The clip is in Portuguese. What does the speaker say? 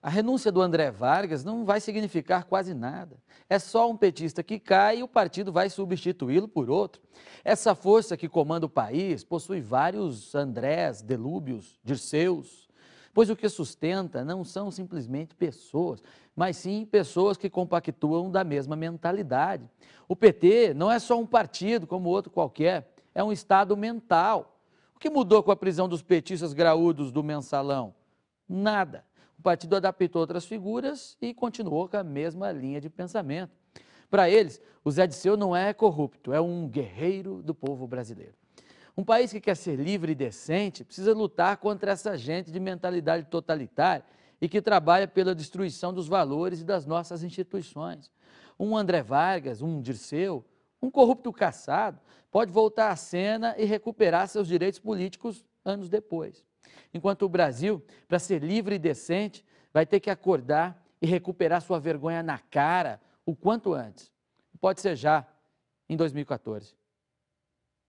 A renúncia do André Vargas não vai significar quase nada. É só um petista que cai e o partido vai substituí-lo por outro. Essa força que comanda o país possui vários Andrés, Delúbios, Dirceus, pois o que sustenta não são simplesmente pessoas, mas sim pessoas que compactuam da mesma mentalidade. O PT não é só um partido como outro qualquer, é um estado mental. O que mudou com a prisão dos petistas graúdos do mensalão? Nada partido adaptou outras figuras e continuou com a mesma linha de pensamento. Para eles, o Zé Disseu não é corrupto, é um guerreiro do povo brasileiro. Um país que quer ser livre e decente precisa lutar contra essa gente de mentalidade totalitária e que trabalha pela destruição dos valores e das nossas instituições. Um André Vargas, um Dirceu, um corrupto caçado, pode voltar à cena e recuperar seus direitos políticos anos depois. Enquanto o Brasil, para ser livre e decente, vai ter que acordar e recuperar sua vergonha na cara o quanto antes. Pode ser já, em 2014.